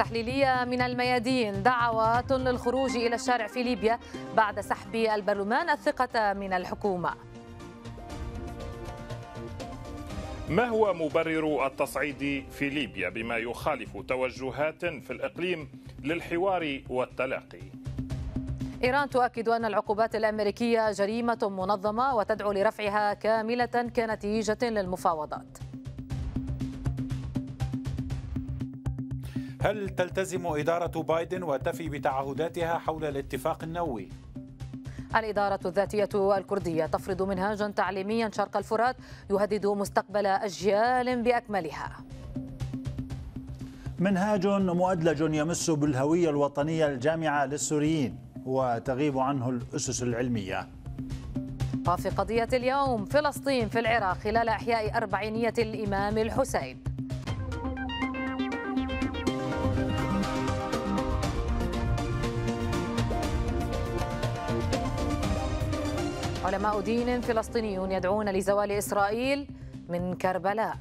التحليلية من الميادين دعوة للخروج إلى الشارع في ليبيا بعد سحب البرلمان الثقة من الحكومة ما هو مبرر التصعيد في ليبيا بما يخالف توجهات في الإقليم للحوار والتلاقي إيران تؤكد أن العقوبات الأمريكية جريمة منظمة وتدعو لرفعها كاملة كنتيجة للمفاوضات هل تلتزم إدارة بايدن وتفي بتعهداتها حول الاتفاق النووي؟ الإدارة الذاتية الكردية تفرض منهاجا تعليميا شرق الفرات يهدد مستقبل أجيال بأكملها منهاج مؤدلج يمس بالهوية الوطنية الجامعة للسوريين وتغيب عنه الأسس العلمية وفي قضية اليوم فلسطين في العراق خلال أحياء أربعينية الإمام الحسين علماء دين فلسطينيون يدعون لزوال إسرائيل من كربلاء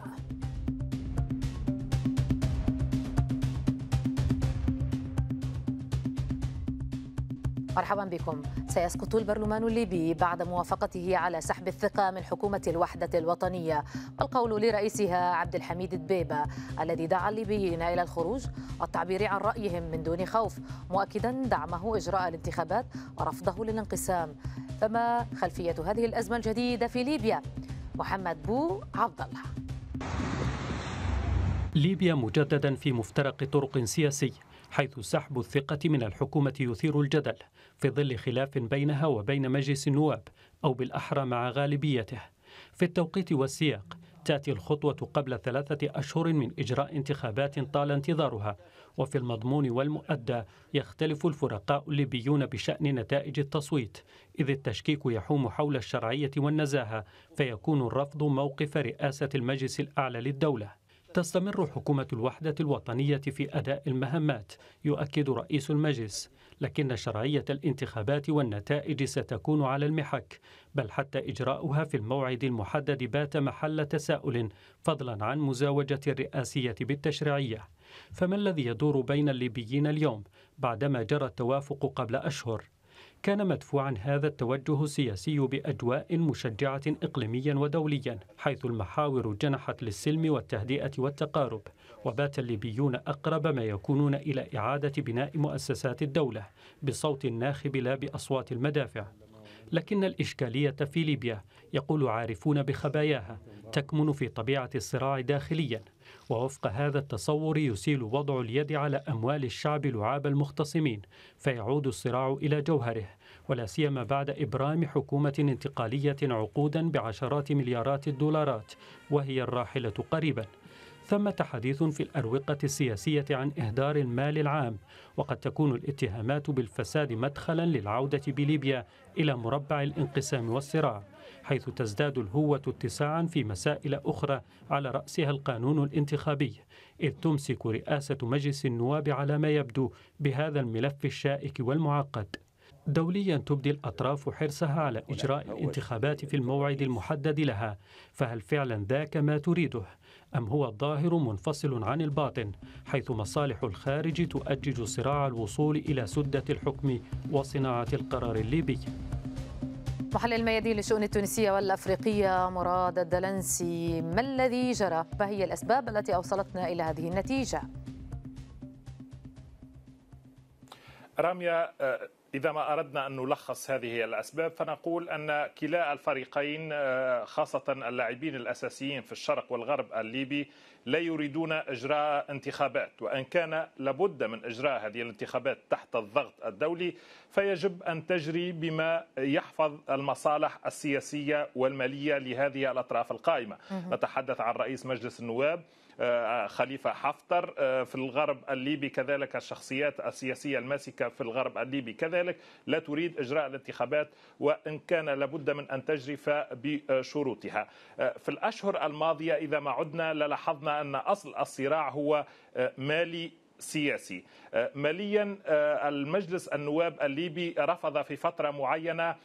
مرحبا بكم سيسقط البرلمان الليبي بعد موافقته على سحب الثقة من حكومة الوحدة الوطنية والقول لرئيسها عبد الحميد الدبيبة الذي دعا الليبيين إلى الخروج والتعبير عن رأيهم من دون خوف مؤكدا دعمه إجراء الانتخابات ورفضه للانقسام فما خلفية هذه الأزمة الجديدة في ليبيا محمد بو عبد الله ليبيا مجددا في مفترق طرق سياسي حيث سحب الثقة من الحكومة يثير الجدل في ظل خلاف بينها وبين مجلس النواب أو بالأحرى مع غالبيته في التوقيت والسياق تأتي الخطوة قبل ثلاثة أشهر من إجراء انتخابات طال انتظارها وفي المضمون والمؤدى يختلف الفرقاء الليبيون بشأن نتائج التصويت إذ التشكيك يحوم حول الشرعية والنزاهة فيكون الرفض موقف رئاسة المجلس الأعلى للدولة تستمر حكومة الوحدة الوطنية في أداء المهمات يؤكد رئيس المجلس لكن شرعية الانتخابات والنتائج ستكون على المحك بل حتى إجراؤها في الموعد المحدد بات محل تساؤل فضلا عن مزاوجة الرئاسية بالتشريعية فما الذي يدور بين الليبيين اليوم بعدما جرى التوافق قبل أشهر؟ كان مدفوعا هذا التوجه السياسي بأجواء مشجعة إقليميا ودوليا حيث المحاور جنحت للسلم والتهدئة والتقارب وبات الليبيون أقرب ما يكونون إلى إعادة بناء مؤسسات الدولة بصوت الناخب لا بأصوات المدافع لكن الإشكالية في ليبيا يقول عارفون بخباياها تكمن في طبيعة الصراع داخليا ووفق هذا التصور يسيل وضع اليد على أموال الشعب لعاب المختصمين فيعود الصراع إلى جوهره ولا سيما بعد إبرام حكومة انتقالية عقودا بعشرات مليارات الدولارات وهي الراحلة قريبا ثمة حديث في الأروقة السياسية عن إهدار المال العام وقد تكون الاتهامات بالفساد مدخلا للعودة بليبيا إلى مربع الانقسام والصراع حيث تزداد الهوة اتساعا في مسائل أخرى على رأسها القانون الانتخابي إذ تمسك رئاسة مجلس النواب على ما يبدو بهذا الملف الشائك والمعقد دوليا تبدي الأطراف حرصها على إجراء الانتخابات في الموعد المحدد لها فهل فعلا ذاك ما تريده؟ أم هو الظاهر منفصل عن الباطن حيث مصالح الخارج تؤجج صراع الوصول إلى سدة الحكم وصناعة القرار الليبي محلل الميادين للشؤون التونسية والأفريقية مراد الدلنسي ما الذي جرى؟ ما هي الأسباب التي أوصلتنا إلى هذه النتيجة؟ راميا آه، إذا ما أردنا أن نلخص هذه الأسباب فنقول أن كلا الفريقين آه، خاصة اللاعبين الأساسيين في الشرق والغرب الليبي لا يريدون اجراء انتخابات وان كان لابد من اجراء هذه الانتخابات تحت الضغط الدولي فيجب ان تجري بما يحفظ المصالح السياسيه والماليه لهذه الاطراف القائمه نتحدث عن رئيس مجلس النواب آه، خليفة حفتر آه، في الغرب الليبي كذلك الشخصيات السياسية الماسكة في الغرب الليبي كذلك لا تريد إجراء الانتخابات وإن كان لابد من أن تجرف بشروطها آه، في الأشهر الماضية إذا ما عدنا للاحظنا أن أصل الصراع هو مالي سياسي ماليا المجلس النواب الليبي رفض في فترة معينة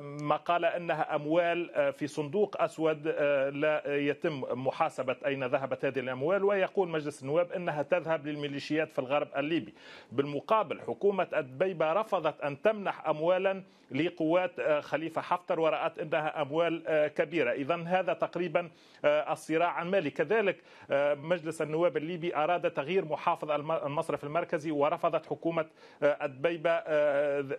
ما قال انها اموال آه، في صندوق اسود آه، لا يتم محاسبه اين ذهبت هذه الاموال ويقول مجلس النواب انها تذهب للميليشيات في الغرب الليبي بالمقابل حكومه الدبيبه رفضت ان تمنح اموالا لقوات آه، خليفه حفتر ورات انها اموال كبيره اذا هذا تقريبا الصراع المالي كذلك مجلس النواب الليبي اراد تغيير محافظ المصرف المركزي ورفضت حكومه الدبيبه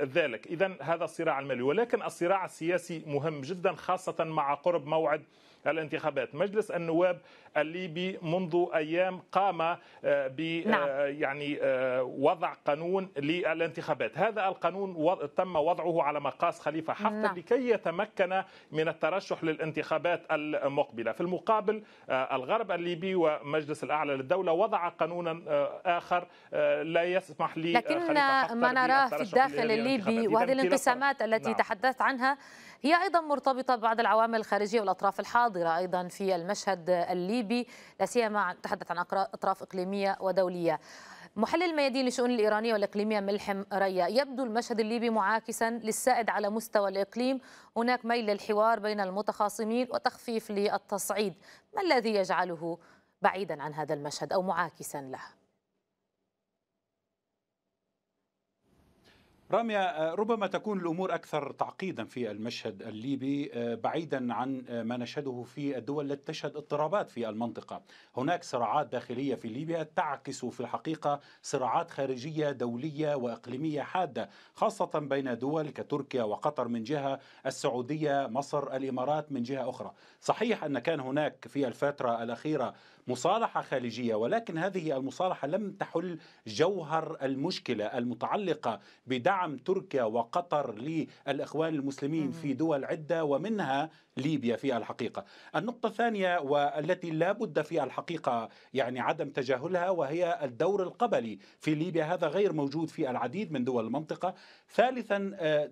ذلك اذا هذا الصراع المالي ولكن لكن الصراع السياسي مهم جدا خاصة مع قرب موعد الانتخابات مجلس النواب الليبي منذ ايام قام آه، ب آه، نعم. يعني آه، وضع قانون للانتخابات هذا القانون تم وضعه على مقاس خليفه حفتر نعم. لكي يتمكن من الترشح للانتخابات المقبله في المقابل الغرب الليبي ومجلس الاعلى للدوله وضع قانونا اخر لا يسمح لكن ما نراه في الداخل الليبي وهذه الانقسامات التي نعم. تحدثت عنها هي أيضا مرتبطة ببعض العوامل الخارجية والأطراف الحاضرة أيضا في المشهد الليبي لا سيما تحدث عن أطراف إقليمية ودولية محلل الميادين للشؤون الإيرانية والإقليمية ملحم ريا يبدو المشهد الليبي معاكسا للسائد على مستوى الإقليم هناك ميل للحوار بين المتخاصمين وتخفيف للتصعيد ما الذي يجعله بعيدا عن هذا المشهد أو معاكسا له؟ راميا آه، ربما تكون الامور اكثر تعقيدا في المشهد الليبي آه، بعيدا عن آه، ما نشهده في الدول التي تشهد اضطرابات في المنطقه، هناك صراعات داخليه في ليبيا تعكس في الحقيقه صراعات خارجيه دوليه واقليميه حاده، خاصه بين دول كتركيا وقطر من جهه، السعوديه، مصر، الامارات من جهه اخرى، صحيح ان كان هناك في الفتره الاخيره مصالحه خارجيه ولكن هذه المصالحه لم تحل جوهر المشكله المتعلقه بدعم تركيا وقطر للاخوان المسلمين في دول عده ومنها ليبيا في الحقيقة النقطة الثانية والتي لا بد في الحقيقة يعني عدم تجاهلها وهي الدور القبلي في ليبيا هذا غير موجود في العديد من دول المنطقة ثالثا آه،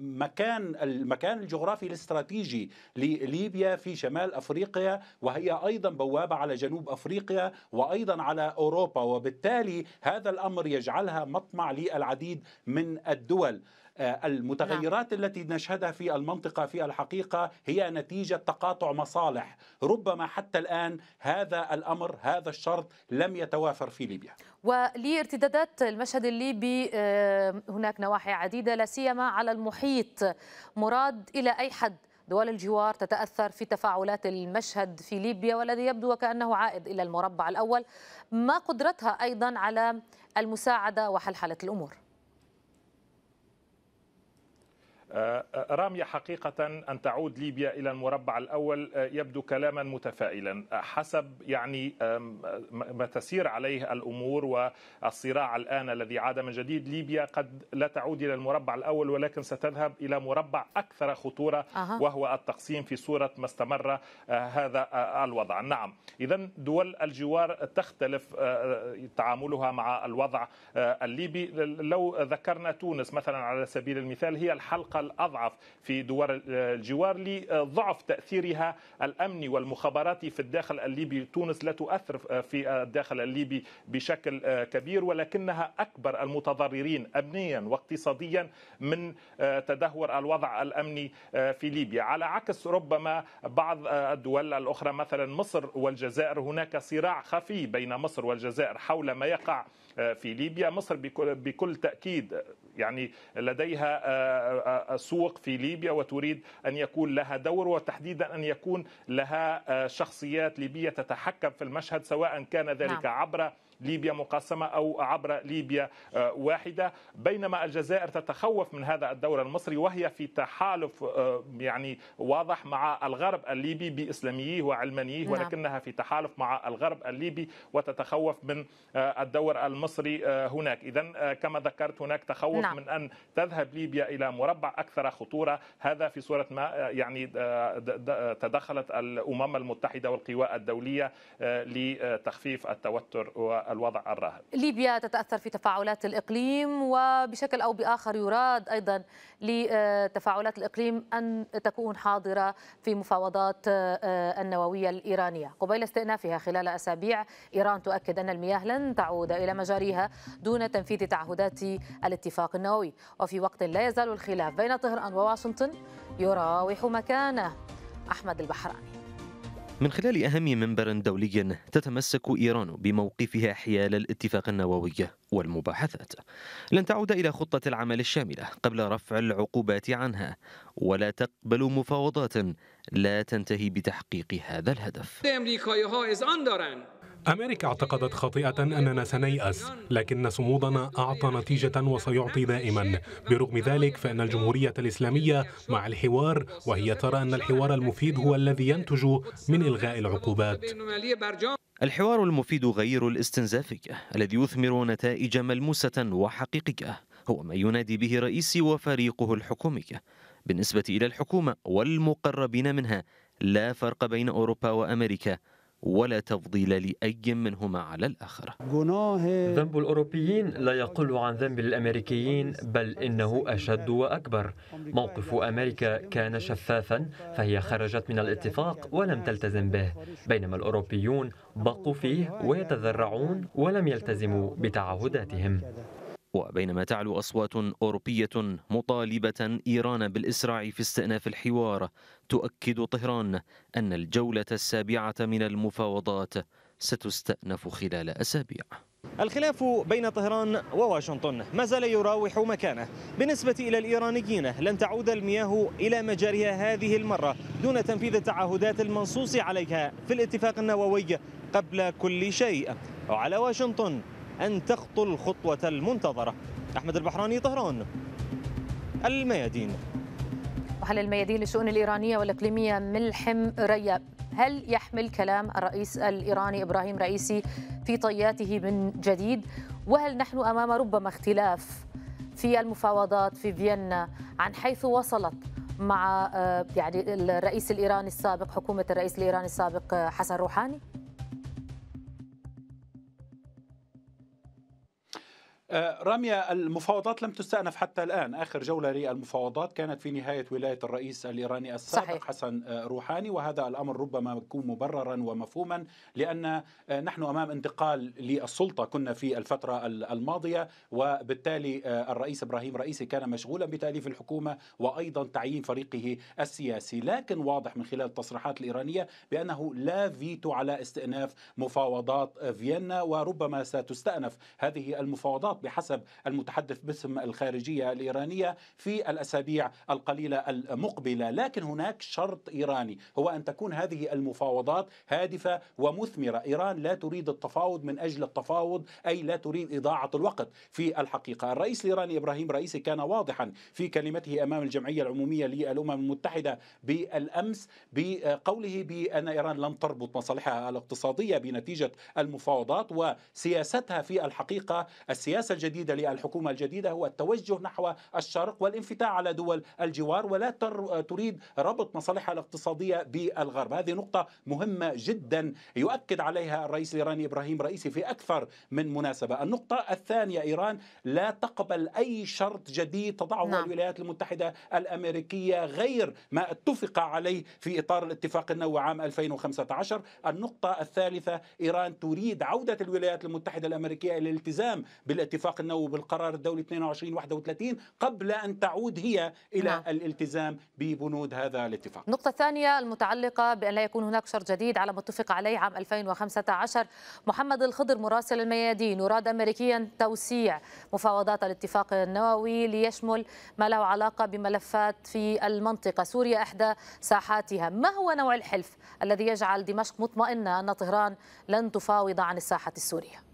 مكان المكان الجغرافي الاستراتيجي لليبيا في شمال أفريقيا وهي أيضا بوابة على جنوب أفريقيا وأيضا على أوروبا وبالتالي هذا الأمر يجعلها مطمع للعديد من الدول آه، المتغيرات نعم. التي نشهدها في المنطقة في الحقيقة هي نتيجة تقاطع مصالح ربما حتى الآن هذا الأمر هذا الشرط لم يتوافر في ليبيا ولارتدادات المشهد الليبي آه، هناك نواحي عديدة لا سيما على المحيط مراد إلى أي حد دول الجوار تتأثر في تفاعلات المشهد في ليبيا والذي يبدو وكأنه عائد إلى المربع الأول ما قدرتها أيضا على المساعدة وحلحلة الأمور آه، آه، رامية حقيقة أن تعود ليبيا إلى المربع الأول آه، يبدو كلاما متفائلا حسب يعني ما تسير عليه الأمور والصراع الآن الذي عاد من جديد ليبيا قد لا تعود إلى المربع الأول ولكن ستذهب إلى مربع أكثر خطورة وهو التقسيم في صورة ما استمر هذا الوضع نعم إذا دول الجوار تختلف تعاملها مع الوضع الليبي لو ذكرنا تونس مثلا على سبيل المثال هي الحلقة الأقل أضعف في دول الجوار لضعف تأثيرها الأمني والمخابراتي في الداخل الليبي تونس لا تؤثر في الداخل الليبي بشكل كبير ولكنها أكبر المتضررين أمنيا واقتصاديا من تدهور الوضع الأمني في ليبيا على عكس ربما بعض الدول الأخرى مثلا مصر والجزائر هناك صراع خفي بين مصر والجزائر حول ما يقع في ليبيا مصر بكل تأكيد يعني لديها آه، آه، آه، سوق في ليبيا وتريد أن يكون لها دور وتحديدا أن يكون لها شخصيات ليبية تتحكم في المشهد سواء كان ذلك نعم. عبر ليبيا مقسمة أو عبر ليبيا واحدة بينما الجزائر تتخوف من هذا الدور المصري وهي في تحالف يعني واضح مع الغرب الليبي بإسلاميه وعلمانيه نعم. ولكنها في تحالف مع الغرب الليبي وتتخوف من الدور المصري هناك إذا كما ذكرت هناك تخوف نعم. نعم. من أن تذهب ليبيا إلى مربع أكثر خطورة هذا في صورة ما يعني تدخلت الأمم المتحدة والقوى الدولية آه، لتخفيف التوتر والوضع الراهن ليبيا تتأثر في تفاعلات الإقليم وبشكل أو بآخر يراد أيضا لتفاعلات الإقليم أن تكون حاضرة في مفاوضات آه، آه، النووية الإيرانية قبيل استئنافها خلال أسابيع إيران تؤكد أن المياه لن تعود إلى مجاريها دون تنفيذ تعهدات الاتفاق النووي وفي وقت لا يزال الخلاف بين طهران وواشنطن يراوح مكانه أحمد البحراني من خلال أهم منبر دولي تتمسك إيران بموقفها حيال الاتفاق النووي والمباحثات لن تعود إلى خطة العمل الشاملة قبل رفع العقوبات عنها ولا تقبل مفاوضات لا تنتهي بتحقيق هذا الهدف أمريكا اعتقدت خاطئة أننا سنيأس لكن صمودنا أعطى نتيجة وسيعطي دائما برغم ذلك فإن الجمهورية الإسلامية مع الحوار وهي ترى أن الحوار المفيد هو الذي ينتج من إلغاء العقوبات الحوار المفيد غير الاستنزافي الذي يثمر نتائج ملموسة وحقيقية هو ما ينادي به رئيسي وفريقه الحكومي بالنسبة إلى الحكومة والمقربين منها لا فرق بين أوروبا وأمريكا ولا تفضيل لأي منهما على الآخر ذنب الأوروبيين لا يقل عن ذنب الأمريكيين بل إنه أشد وأكبر موقف أمريكا كان شفافا فهي خرجت من الاتفاق ولم تلتزم به بينما الأوروبيون بقوا فيه ويتذرعون ولم يلتزموا بتعهداتهم وبينما تعلو أصوات أوروبية مطالبة إيران بالإسراع في استئناف الحوار تؤكد طهران أن الجولة السابعة من المفاوضات ستستأنف خلال أسابيع الخلاف بين طهران وواشنطن ما زال يراوح مكانه بالنسبة إلى الإيرانيين لن تعود المياه إلى مجاريها هذه المرة دون تنفيذ التعهدات المنصوص عليها في الاتفاق النووي قبل كل شيء وعلى واشنطن أن تخطو الخطوة المنتظرة أحمد البحراني طهران الميادين محل الميادين للشؤون الإيرانية والإقليمية ملحم رياب هل يحمل كلام الرئيس الإيراني إبراهيم رئيسي في طياته من جديد وهل نحن أمام ربما اختلاف في المفاوضات في فيينا عن حيث وصلت مع آه، يعني الرئيس الإيراني السابق حكومة الرئيس الإيراني السابق آه، حسن روحاني؟ آه، رمي المفاوضات لم تستأنف حتى الآن آخر جولة للمفاوضات كانت في نهاية ولاية الرئيس الإيراني السابق صحيح. حسن آه، روحاني وهذا الأمر ربما يكون مبررا ومفهوما لأن آه، نحن أمام انتقال للسلطة كنا في الفترة الماضية وبالتالي الرئيس إبراهيم رئيسي كان مشغولا بتأليف الحكومة وأيضا تعيين فريقه السياسي لكن واضح من خلال التصريحات الإيرانية بأنه لا فيتو على استئناف مفاوضات فيينا وربما ستستأنف هذه المفاوضات فقط بحسب المتحدث باسم الخارجية الإيرانية في الأسابيع القليلة المقبلة لكن هناك شرط إيراني هو أن تكون هذه المفاوضات هادفة ومثمرة إيران لا تريد التفاوض من أجل التفاوض أي لا تريد إضاعة الوقت في الحقيقة الرئيس الإيراني إبراهيم رئيسي كان واضحا في كلمته أمام الجمعية العمومية للأمم المتحدة بالأمس بقوله بأن إيران لن تربط مصالحها الاقتصادية بنتيجة المفاوضات وسياستها في الحقيقة السياسة السياسة الجديدة للحكومة الجديدة هو التوجه نحو الشرق والانفتاح على دول الجوار ولا تريد ربط مصالحها الاقتصادية بالغرب هذه نقطة مهمة جدا يؤكد عليها الرئيس الإيراني إبراهيم رئيسي في أكثر من مناسبة النقطة الثانية إيران لا تقبل أي شرط جديد تضعه نعم. الولايات المتحدة الأمريكية غير ما اتفق عليه في إطار الاتفاق النووي عام 2015 النقطة الثالثة إيران تريد عودة الولايات المتحدة الأمريكية إلى الالتزام بالاتفاق الاتفاق النووي بالقرار الدولي 22 31 قبل ان تعود هي الى نعم. الالتزام ببنود هذا الاتفاق. النقطه الثانيه المتعلقه بان لا يكون هناك شرط جديد على ما اتفق عليه عام 2015 محمد الخضر مراسل الميادين يراد امريكيا توسيع مفاوضات الاتفاق النووي ليشمل ما له علاقه بملفات في المنطقه سوريا احدى ساحاتها ما هو نوع الحلف الذي يجعل دمشق مطمئنه ان طهران لن تفاوض عن الساحه السوريه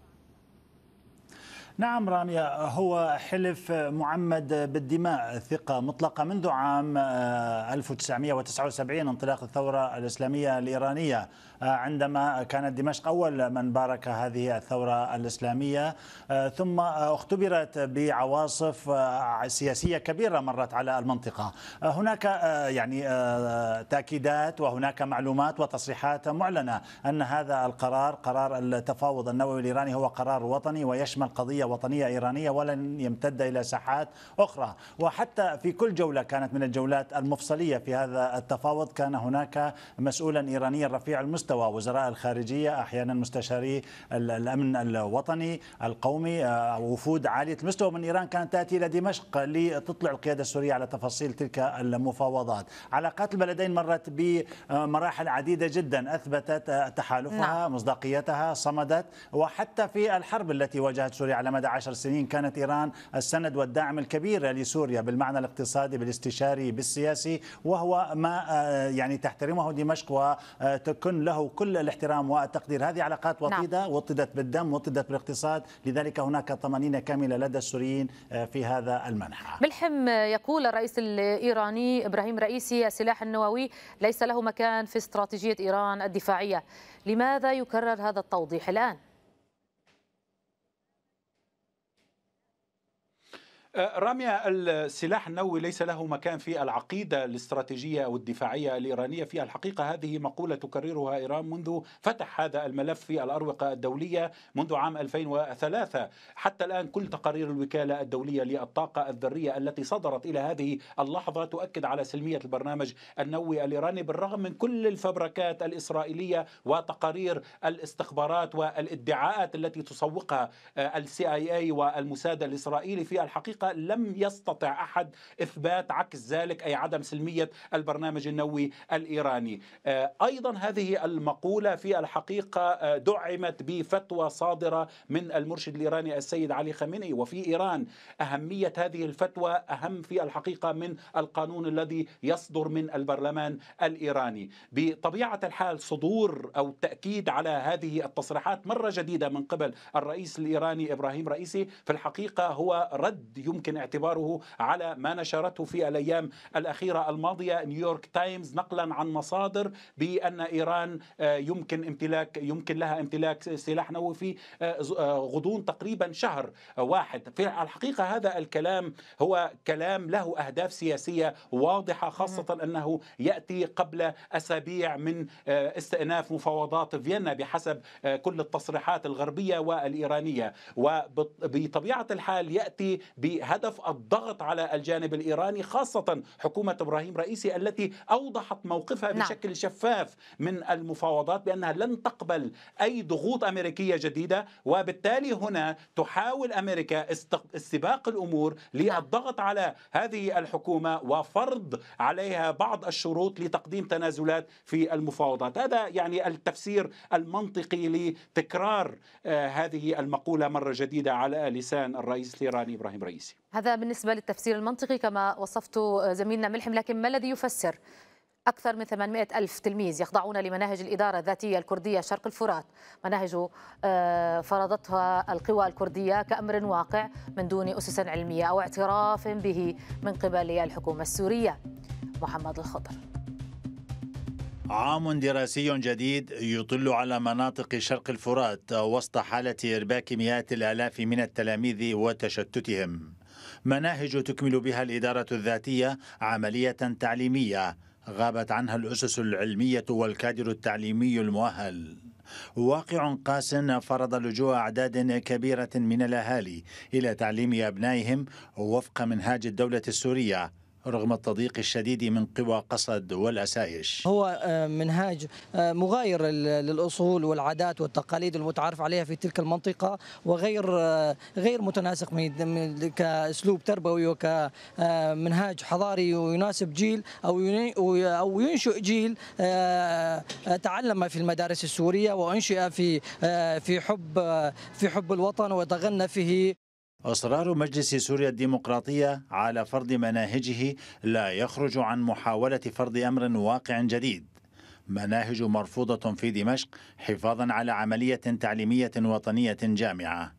نعم رانيا هو حلف معمد بالدماء ثقة مطلقة منذ عام 1979 آه، انطلاق الثورة الإسلامية الإيرانية آه، عندما كانت دمشق أول من بارك هذه الثورة الإسلامية آه، ثم آه، اختبرت بعواصف سياسية كبيرة مرت على المنطقة هناك يعني تأكيدات وهناك معلومات وتصريحات معلنة أن هذا القرار قرار التفاوض النووي الإيراني هو قرار وطني ويشمل قضية وطنية إيرانية ولن يمتد إلى ساحات أخرى وحتى في كل جولة كانت من الجولات المفصلية في هذا التفاوض كان هناك مسؤولا إيرانيا رفيع المستوى مستوى وزراء الخارجيه احيانا مستشاري الامن الوطني القومي آه، وفود عاليه المستوى من ايران كانت تاتي الى دمشق لتطلع القياده السوريه على تفاصيل تلك المفاوضات علاقات البلدين مرت بمراحل عديده جدا اثبتت آه، تحالفها نعم. مصداقيتها صمدت وحتى في الحرب التي واجهت سوريا على مدى عشر سنين كانت ايران السند والداعم الكبير لسوريا بالمعنى الاقتصادي بالاستشاري بالسياسي وهو ما آه، يعني تحترمه دمشق وتكن له له كل الاحترام والتقدير هذه علاقات نعم. وطيدة نعم. وطدت بالدم وطدت بالاقتصاد لذلك هناك طمأنينة كاملة لدى السوريين آه، في هذا المنحى ملحم آه، يقول الرئيس الإيراني إبراهيم رئيسي السلاح النووي ليس له مكان في استراتيجية إيران الدفاعية لماذا يكرر هذا التوضيح الآن؟ أه، رامية السلاح النووي ليس له مكان في العقيدة الاستراتيجية أو الدفاعية الإيرانية في الحقيقة هذه مقولة تكررها إيران منذ فتح هذا الملف في الأروقة الدولية منذ عام 2003 حتى الآن كل تقارير الوكالة الدولية للطاقة الذرية التي صدرت إلى هذه اللحظة تؤكد على سلمية البرنامج النووي الإيراني بالرغم من كل الفبركات الإسرائيلية وتقارير الاستخبارات والادعاءات التي تسوقها أه، السي اي اي والمساد الإسرائيلي في الحقيقة الحقيقة لم يستطع أحد إثبات عكس ذلك أي عدم سلمية البرنامج النووي الإيراني آه، أيضا هذه المقولة في الحقيقة آه، دعمت بفتوى صادرة من المرشد الإيراني السيد علي خامنئي وفي إيران أهمية هذه الفتوى أهم في الحقيقة من القانون الذي يصدر من البرلمان الإيراني بطبيعة الحال صدور أو التأكيد على هذه التصريحات مرة جديدة من قبل الرئيس الإيراني إبراهيم رئيسي في الحقيقة هو رد يمكن اعتباره على ما نشرته في الايام الاخيره الماضيه نيويورك تايمز نقلا عن مصادر بان ايران آه، يمكن امتلاك يمكن لها امتلاك سلاح نووي في آه، آه، غضون تقريبا شهر واحد في الحقيقه هذا الكلام هو كلام له اهداف سياسيه واضحه خاصه انه ياتي قبل اسابيع من استئناف مفاوضات فيينا بحسب كل التصريحات الغربيه والايرانيه وبطبيعه الحال ياتي ب بهدف الضغط على الجانب الإيراني خاصة حكومة إبراهيم رئيسي التي أوضحت موقفها نعم. بشكل شفاف من المفاوضات بأنها لن تقبل أي ضغوط أمريكية جديدة وبالتالي هنا تحاول أمريكا استباق الأمور للضغط على هذه الحكومة وفرض عليها بعض الشروط لتقديم تنازلات في المفاوضات هذا يعني التفسير المنطقي لتكرار آه، هذه المقولة مرة جديدة على لسان الرئيس الإيراني إبراهيم رئيسي الرئيسي هذا بالنسبة للتفسير المنطقي كما وصفته زميلنا ملحم لكن ما الذي يفسر أكثر من 800 ألف تلميذ يخضعون لمناهج الإدارة الذاتية الكردية شرق الفرات مناهج آه، فرضتها القوى الكردية كأمر واقع من دون أسس علمية أو اعتراف به من قبل الحكومة السورية محمد الخضر عام دراسي جديد يطل على مناطق شرق الفرات وسط حالة إرباك مئات الآلاف من التلاميذ وتشتتهم مناهج تكمل بها الإدارة الذاتية عملية تعليمية غابت عنها الأسس العلمية والكادر التعليمي المؤهل واقع قاس فرض لجوء أعداد كبيرة من الأهالي إلى تعليم أبنائهم وفق منهاج الدولة السورية رغم التضييق الشديد من قوى قصد والأسائش هو آه، منهاج آه، مغاير للأصول والعادات والتقاليد المتعارف عليها في تلك المنطقة وغير آه، غير متناسق كأسلوب تربوي وكمنهاج حضاري ويناسب جيل أو أو ينشئ جيل تعلم في المدارس السورية وأنشئ في في حب في حب الوطن وتغنى فيه إصرار مجلس سوريا الديمقراطية على فرض مناهجه لا يخرج عن محاولة فرض أمر واقع جديد مناهج مرفوضة في دمشق حفاظا على عملية تعليمية وطنية جامعة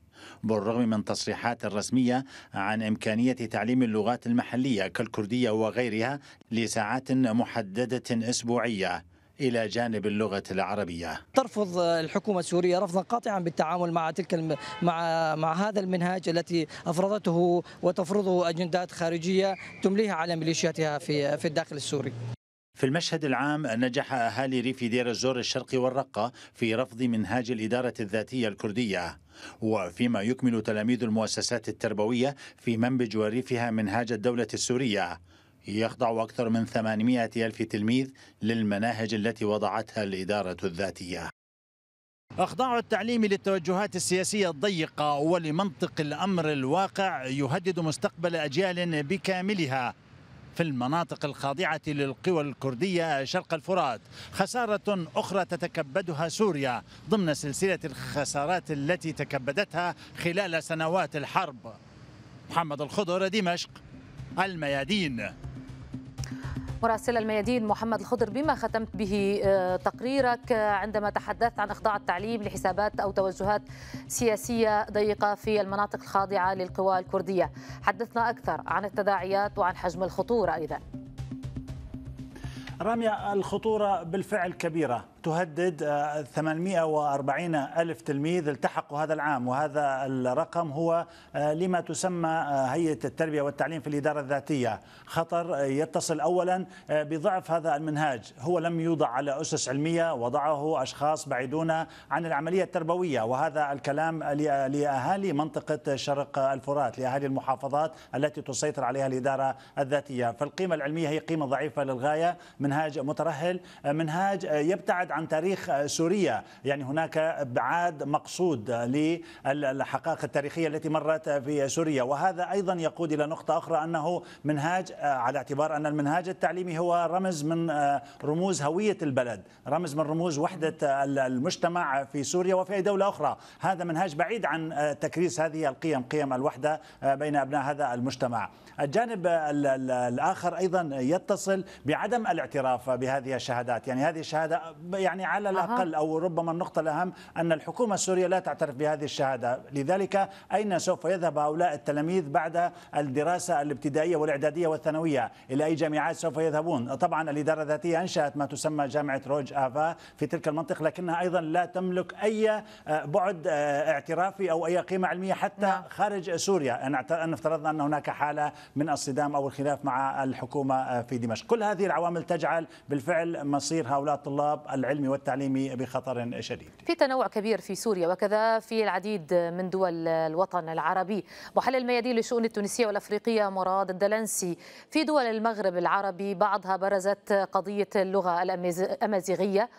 بالرغم من تصريحات رسمية عن إمكانية تعليم اللغات المحلية كالكردية وغيرها لساعات محددة أسبوعية إلى جانب اللغة العربية ترفض الحكومة السورية رفضا قاطعا بالتعامل مع تلك الم... مع مع هذا المنهاج التي أفرضته وتفرضه أجندات خارجية تمليها على ميليشياتها في في الداخل السوري في المشهد العام نجح أهالي ريف دير الزور الشرقي والرقة في رفض منهاج الإدارة الذاتية الكردية وفيما يكمل تلاميذ المؤسسات التربوية في منبج وريفها منهاج الدولة السورية يخضع أكثر من 800 ألف تلميذ للمناهج التي وضعتها الإدارة الذاتية إخضاع التعليم للتوجهات السياسية الضيقة ولمنطق الأمر الواقع يهدد مستقبل أجيال بكاملها في المناطق الخاضعة للقوى الكردية شرق الفرات خسارة أخرى تتكبدها سوريا ضمن سلسلة الخسارات التي تكبدتها خلال سنوات الحرب محمد الخضر دمشق الميادين مراسل الميادين محمد الخضر بما ختمت به آه، تقريرك آه، عندما تحدثت عن اخضاع التعليم لحسابات او توجهات سياسيه ضيقه في المناطق الخاضعه للقوى الكرديه، حدثنا اكثر عن التداعيات وعن حجم الخطوره ايضا. راميا الخطوره بالفعل كبيره، تهدد 840 آه، ألف تلميذ التحقوا هذا العام وهذا الرقم هو آه، لما تسمى آه، هيئة التربية والتعليم في الإدارة الذاتية خطر يتصل أولا بضعف هذا المنهاج هو لم يوضع على أسس علمية وضعه أشخاص بعيدون عن العملية التربوية وهذا الكلام لأهالي منطقة شرق الفرات لأهالي المحافظات التي تسيطر عليها الإدارة الذاتية فالقيمة العلمية هي قيمة ضعيفة للغاية منهاج مترهل منهاج يبتعد عن تاريخ سوريا يعني هناك ابعاد مقصود للحقائق التاريخيه التي مرت في سوريا وهذا ايضا يقود الى نقطه اخرى انه منهاج على اعتبار ان المنهاج التعليمي هو رمز من رموز هويه البلد رمز من رموز وحده المجتمع في سوريا وفي اي دوله اخرى هذا منهاج بعيد عن تكريس هذه القيم قيم الوحده بين ابناء هذا المجتمع الجانب الاخر ايضا يتصل بعدم الاعتراف بهذه الشهادات يعني هذه الشهاده يعني على الاقل او ربما النقطه الاهم ان الحكومه السوريه لا تعترف بهذه الشهاده لذلك اين سوف يذهب هؤلاء التلاميذ بعد الدراسه الابتدائيه والاعداديه والثانويه الى اي جامعات سوف يذهبون طبعا الاداره الذاتيه انشات ما تسمى جامعه روج افا في تلك المنطقه لكنها ايضا لا تملك اي آه، بعد آه، اعترافي او اي قيمه علميه حتى نعم. خارج سوريا ان افترضنا ان هناك حاله من الصدام أو الخلاف مع الحكومة في دمشق كل هذه العوامل تجعل بالفعل مصير هؤلاء الطلاب العلمي والتعليمي بخطر شديد في تنوع كبير في سوريا وكذا في العديد من دول الوطن العربي محلل الميادين للشؤون التونسية والأفريقية مراد الدلنسي في دول المغرب العربي بعضها برزت قضية اللغة الأمازيغية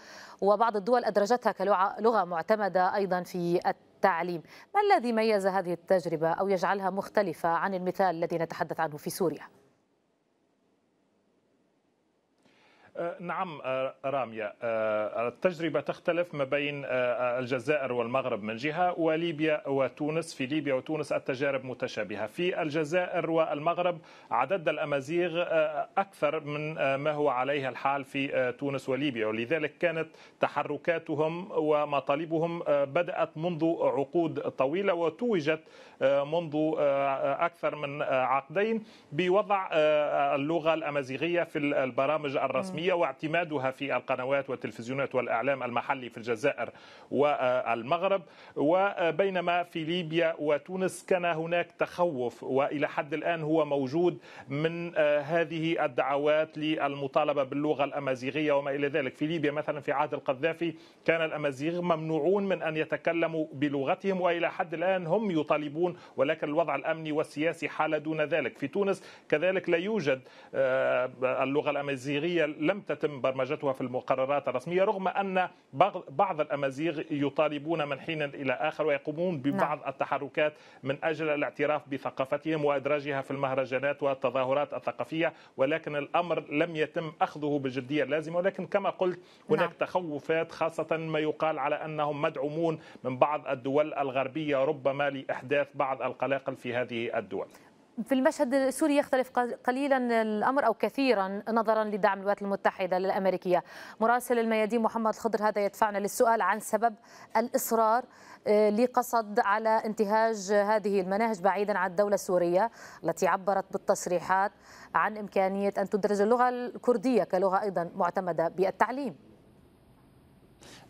وبعض الدول أدرجتها كلغة معتمدة أيضا في التعليم ما الذي ميز هذه التجربة أو يجعلها مختلفة عن المثال الذي نتحدث عنه في سوريا؟ آه، نعم آه، راميا آه، التجربة تختلف ما بين الجزائر والمغرب من جهة وليبيا وتونس في ليبيا وتونس التجارب متشابهة في الجزائر والمغرب عدد الأمازيغ أكثر من ما هو عليه الحال في تونس وليبيا ولذلك كانت تحركاتهم ومطالبهم بدأت منذ عقود طويلة وتوجت آه، منذ آه، أكثر من آه، عقدين بوضع اللغة الأمازيغية في البرامج الرسمية واعتمادها في القنوات والتلفزيونات والإعلام المحلي في الجزائر والمغرب وبينما في ليبيا وتونس كان هناك تخوف وإلى حد الآن هو موجود من هذه الدعوات للمطالبة باللغة الأمازيغية وما إلى ذلك في ليبيا مثلا في عهد القذافي كان الأمازيغ ممنوعون من أن يتكلموا بلغتهم وإلى حد الآن هم يطالبون يكون ولكن الوضع الامني والسياسي حال دون ذلك في تونس كذلك لا يوجد آه، اللغه الامازيغيه لم تتم برمجتها في المقررات الرسميه رغم ان بعض الامازيغ يطالبون من حين الى اخر ويقومون ببعض نعم. التحركات من اجل الاعتراف بثقافتهم وادراجها في المهرجانات والتظاهرات الثقافيه ولكن الامر لم يتم اخذه بالجديه اللازمه ولكن كما قلت هناك نعم. تخوفات خاصه ما يقال على انهم مدعومون من بعض الدول الغربيه ربما لاحداث بعض القلاقل في هذه الدول في المشهد السوري يختلف قليلا الامر او كثيرا نظرا لدعم الولايات المتحده الامريكيه مراسل الميادين محمد الخضر هذا يدفعنا للسؤال عن سبب الاصرار آه، لقصد على انتهاج هذه المناهج بعيدا عن الدوله السوريه التي عبرت بالتصريحات عن امكانيه ان تدرج اللغه الكرديه كلغه ايضا معتمده بالتعليم.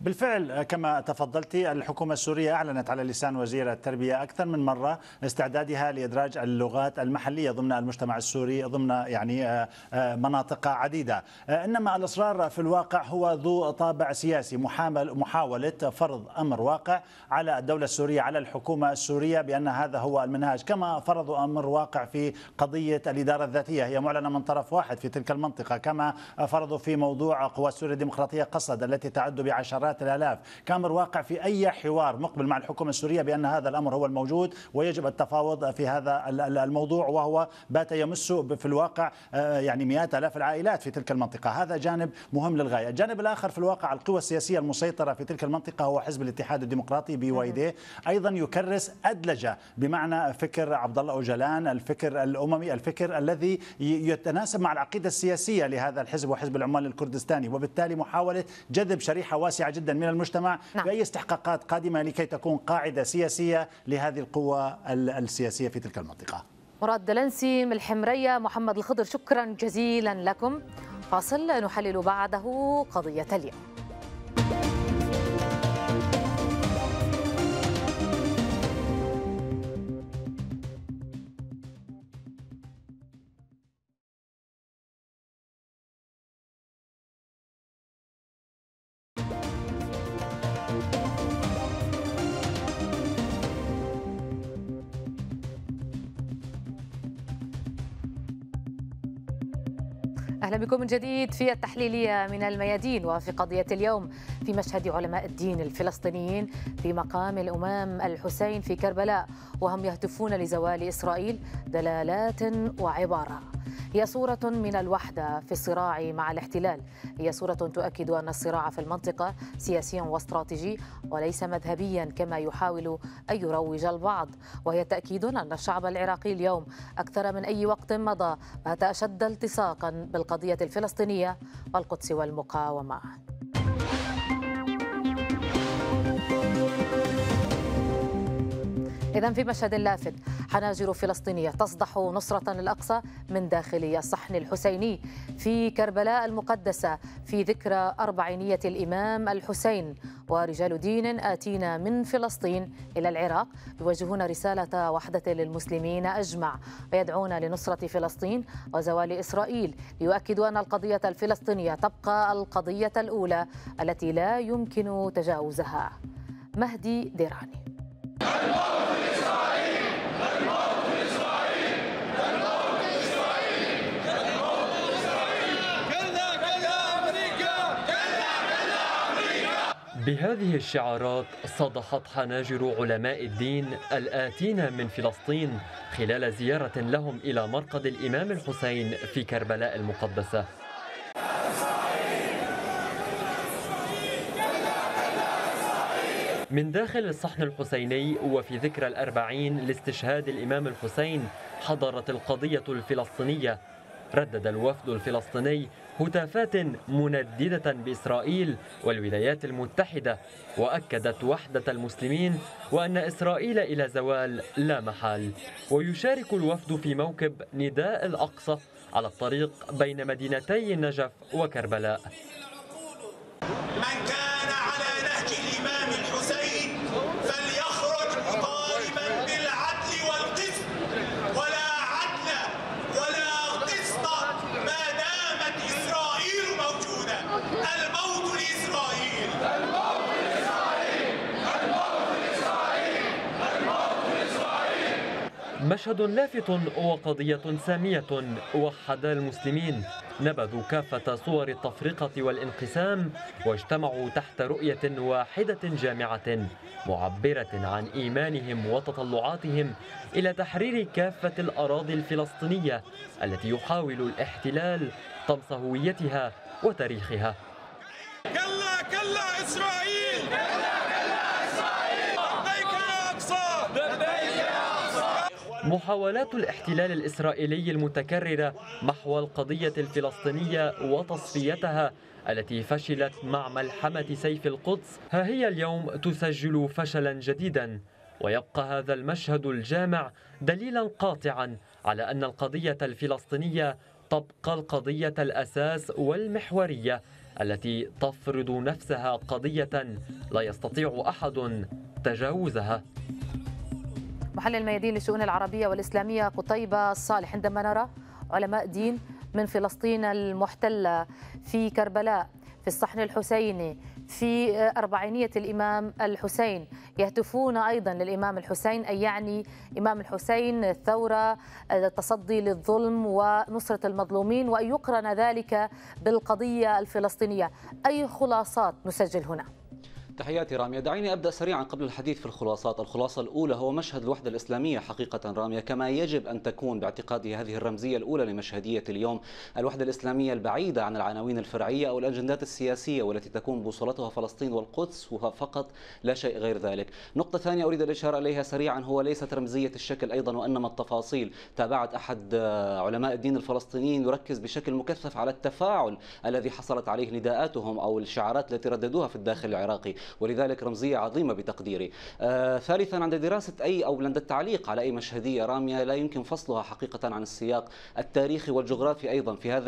بالفعل كما تفضلت الحكومة السورية أعلنت على لسان وزير التربية أكثر من مرة استعدادها لإدراج اللغات المحلية ضمن المجتمع السوري ضمن يعني آه، آه، مناطق عديدة آه، إنما الإصرار في الواقع هو ذو طابع سياسي محامل محاولة فرض أمر واقع على الدولة السورية على الحكومة السورية بأن هذا هو المنهاج كما فرضوا أمر واقع في قضية الإدارة الذاتية هي معلنة من طرف واحد في تلك المنطقة كما فرضوا في موضوع قوى سوريا الديمقراطية قصد التي تعد بعشرات عشرات الالاف كامر واقع في اي حوار مقبل مع الحكومه السوريه بان هذا الامر هو الموجود ويجب التفاوض في هذا الموضوع وهو بات يمس في الواقع آه، يعني مئات الاف العائلات في تلك المنطقه هذا جانب مهم للغايه الجانب الاخر في الواقع القوى السياسيه المسيطره في تلك المنطقه هو حزب الاتحاد الديمقراطي بي واي دي ايضا يكرس ادلجه بمعنى فكر عبد الله اوجلان الفكر الاممي الفكر الذي يتناسب مع العقيده السياسيه لهذا الحزب وحزب العمال الكردستاني وبالتالي محاوله جذب شريحه واسعه جدا من المجتمع نعم. بأي استحقاقات قادمة لكي تكون قاعدة سياسية لهذه القوة السياسية في تلك المنطقة مراد دلنسي من الحمرية محمد الخضر شكرا جزيلا لكم فاصل نحلل بعده قضية اليوم بكم من جديد في التحليلية من الميادين وفي قضية اليوم في مشهد علماء الدين الفلسطينيين في مقام الإمام الحسين في كربلاء وهم يهتفون لزوال إسرائيل دلالات وعبارة هي صورة من الوحدة في الصراع مع الاحتلال هي صورة تؤكد أن الصراع في المنطقة سياسي واستراتيجي وليس مذهبيا كما يحاول أن يروج البعض وهي تأكيد أن الشعب العراقي اليوم أكثر من أي وقت مضى بات أشد التصاقا بالقضية الفلسطينية والقدس والمقاومة إذا في مشهد لافت حناجر فلسطينية تصدح نصرة للأقصى من داخلية صحن الحسيني في كربلاء المقدسة في ذكرى أربعينية الإمام الحسين ورجال دين آتينا من فلسطين إلى العراق يوجهون رسالة وحدة للمسلمين أجمع ويدعون لنصرة فلسطين وزوال إسرائيل ليؤكدوا أن القضية الفلسطينية تبقى القضية الأولى التي لا يمكن تجاوزها مهدي ديراني بهذه الشعارات صدحت حناجر علماء الدين الآتين من فلسطين خلال زيارة لهم إلى مرقد الإمام الحسين في كربلاء المقدسة من داخل الصحن الحسيني وفي ذكرى الأربعين لاستشهاد الإمام الحسين حضرت القضية الفلسطينية ردد الوفد الفلسطيني هتافات منددة بإسرائيل والولايات المتحدة وأكدت وحدة المسلمين وأن إسرائيل إلى زوال لا محال ويشارك الوفد في موكب نداء الأقصى على الطريق بين مدينتي النجف وكربلاء من كان مشهد لافت وقضية سامية وحد المسلمين نبذوا كافة صور التفرقة والانقسام واجتمعوا تحت رؤية واحدة جامعة معبرة عن إيمانهم وتطلعاتهم إلى تحرير كافة الأراضي الفلسطينية التي يحاول الاحتلال طمس هويتها وتاريخها كلا كلا إسرائيل محاولات الاحتلال الإسرائيلي المتكررة محو القضية الفلسطينية وتصفيتها التي فشلت مع ملحمة سيف القدس ها هي اليوم تسجل فشلا جديدا ويبقى هذا المشهد الجامع دليلا قاطعا على أن القضية الفلسطينية تبقى القضية الأساس والمحورية التي تفرض نفسها قضية لا يستطيع أحد تجاوزها محلل الميادين للشؤون العربية والإسلامية قطيبة صالح عندما نرى علماء دين من فلسطين المحتلة في كربلاء في الصحن الحسيني في أربعينية الإمام الحسين يهتفون أيضا للإمام الحسين أي يعني إمام الحسين الثورة التصدي للظلم ونصرة المظلومين وأن يقرن ذلك بالقضية الفلسطينية أي خلاصات نسجل هنا؟ تحياتي رامية دعيني أبدأ سريعا قبل الحديث في الخلاصات الخلاصة الأولى هو مشهد الوحدة الإسلامية حقيقة رامية كما يجب أن تكون باعتقادي هذه الرمزية الأولى لمشهدية اليوم الوحدة الإسلامية البعيدة عن العناوين الفرعية أو الأجندات السياسية والتي تكون بوصلتها فلسطين والقدس فقط لا شيء غير ذلك نقطة ثانية أريد الإشارة إليها سريعا هو ليست رمزية الشكل أيضا وإنما التفاصيل تابعت أحد آه، علماء الدين الفلسطينيين يركز بشكل مكثف على التفاعل الذي حصلت عليه نداءاتهم أو الشعارات التي رددوها في الداخل العراقي ولذلك رمزية عظيمة بتقديري آه، ثالثا عند دراسة أي أو عند التعليق على أي مشهدية رامية لا يمكن فصلها حقيقة عن السياق التاريخي والجغرافي أيضا في هذا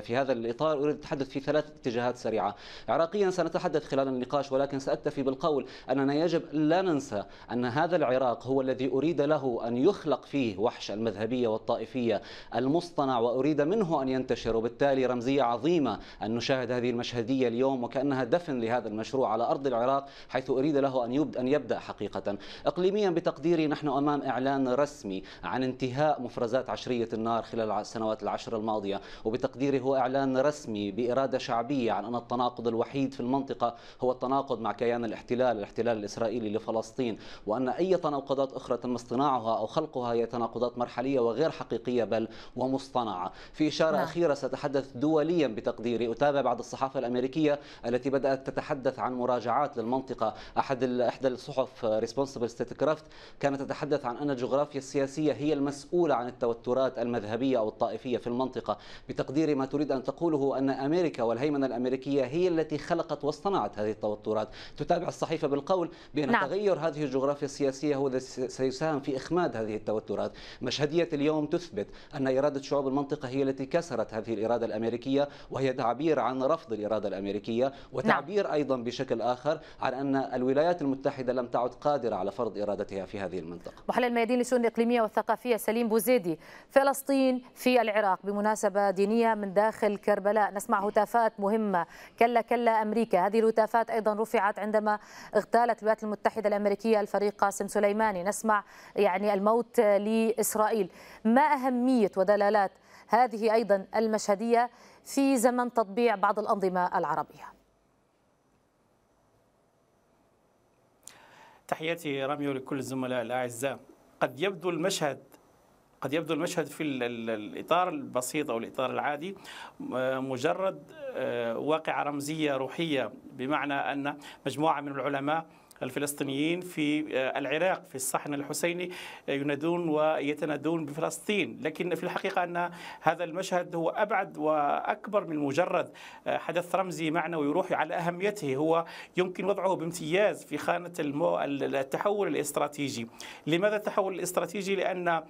في هذا الإطار أريد التحدث في ثلاث اتجاهات سريعة عراقيا سنتحدث خلال النقاش ولكن سأكتفي بالقول أننا يجب لا ننسى أن هذا العراق هو الذي أريد له أن يخلق فيه وحش المذهبية والطائفية المصطنع وأريد منه أن ينتشر وبالتالي رمزية عظيمة أن نشاهد هذه المشهدية اليوم وكأنها دفن لهذا المشروع على على أرض العراق حيث أريد له أن, أن يبدأ حقيقة إقليميا بتقديري نحن أمام إعلان رسمي عن انتهاء مفرزات عشرية النار خلال السنوات العشر الماضية وبتقديري هو إعلان رسمي بإرادة شعبية عن أن التناقض الوحيد في المنطقة هو التناقض مع كيان الاحتلال الاحتلال الإسرائيلي لفلسطين وأن أي تناقضات أخرى تم اصطناعها أو خلقها هي تناقضات مرحلية وغير حقيقية بل ومصطنعة في إشارة نعم. أخيرة ساتحدث دوليا بتقديري أتابع بعد الصحافة الأمريكية التي بدأت تتحدث عن مراجعات للمنطقه احد احدى الصحف ريسبونسبل ستيت كرافت كانت تتحدث عن ان الجغرافيا السياسيه هي المسؤوله عن التوترات المذهبيه او الطائفيه في المنطقه بتقدير ما تريد ان تقوله ان امريكا والهيمنه الامريكيه هي التي خلقت واصطنعت هذه التوترات تتابع الصحيفه بالقول بان نعم. تغير هذه الجغرافيا السياسيه هو سيساهم في اخماد هذه التوترات مشهديه اليوم تثبت ان اراده شعوب المنطقه هي التي كسرت هذه الاراده الامريكيه وهي تعبير عن رفض الاراده الامريكيه نعم. وتعبير نعم. ايضا بشكل الآخر عن أن الولايات المتحدة لم تعد قادرة على فرض إرادتها في هذه المنطقة محلل الميادين للشؤون الإقليمية والثقافية سليم بوزيدي فلسطين في العراق بمناسبة دينية من داخل كربلاء نسمع هتافات مهمة كلا كلا أمريكا هذه الهتافات أيضا رفعت عندما اغتالت الولايات المتحدة الأمريكية الفريق قاسم سليماني نسمع يعني الموت لإسرائيل ما أهمية ودلالات هذه أيضا المشهدية في زمن تطبيع بعض الأنظمة العربية تحياتي رامي لكل الزملاء الأعزاء قد يبدو المشهد قد يبدو المشهد في الإطار البسيط أو الإطار العادي آه، مجرد آه، واقعة رمزية روحية بمعنى أن مجموعة من العلماء الفلسطينيين في آه، العراق في الصحن الحسيني آه، ينادون ويتنادون بفلسطين لكن في الحقيقة أن هذا المشهد هو أبعد وأكبر من مجرد آه، حدث رمزي معنوي ويروح على أهميته هو يمكن وضعه بامتياز في خانة التحول الاستراتيجي لماذا التحول الاستراتيجي؟ لأن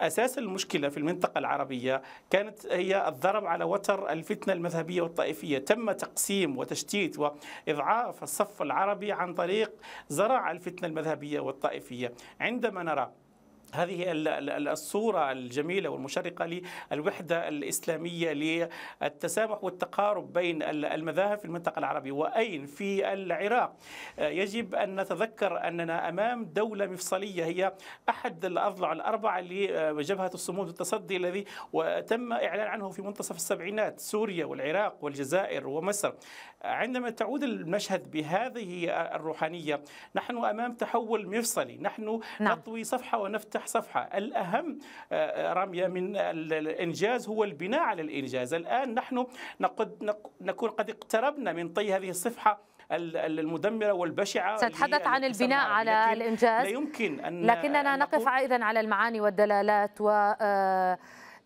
أساس المشكلة في المنطقة العربية كانت هي الضرب على وتر الفتنة المذهبية والطائفية تم تقسيم وتشتيت وإضعاف الصف العربي عن طريق زرع الفتنة المذهبية والطائفية عندما نرى هذه الصورة الجميلة والمشرقة للوحدة الإسلامية للتسامح والتقارب بين المذاهب في المنطقة العربية وأين في العراق آه، يجب أن نتذكر أننا أمام دولة مفصلية هي أحد الأضلع الأربعة آه، لجبهة الصمود والتصدي الذي تم إعلان عنه في منتصف السبعينات سوريا والعراق والجزائر ومصر عندما تعود المشهد بهذه الروحانية نحن أمام تحول مفصلي نحن نعم. نطوي صفحة ونفتح افتح صفحه الاهم آه، آه، رميه من الانجاز هو البناء على الانجاز الان نحن نقد نكون قد اقتربنا من طي هذه الصفحه المدمره والبشعه سنتحدث عن البناء على الانجاز لا يمكن أن لكننا نقف ايضا على المعاني والدلالات و آه،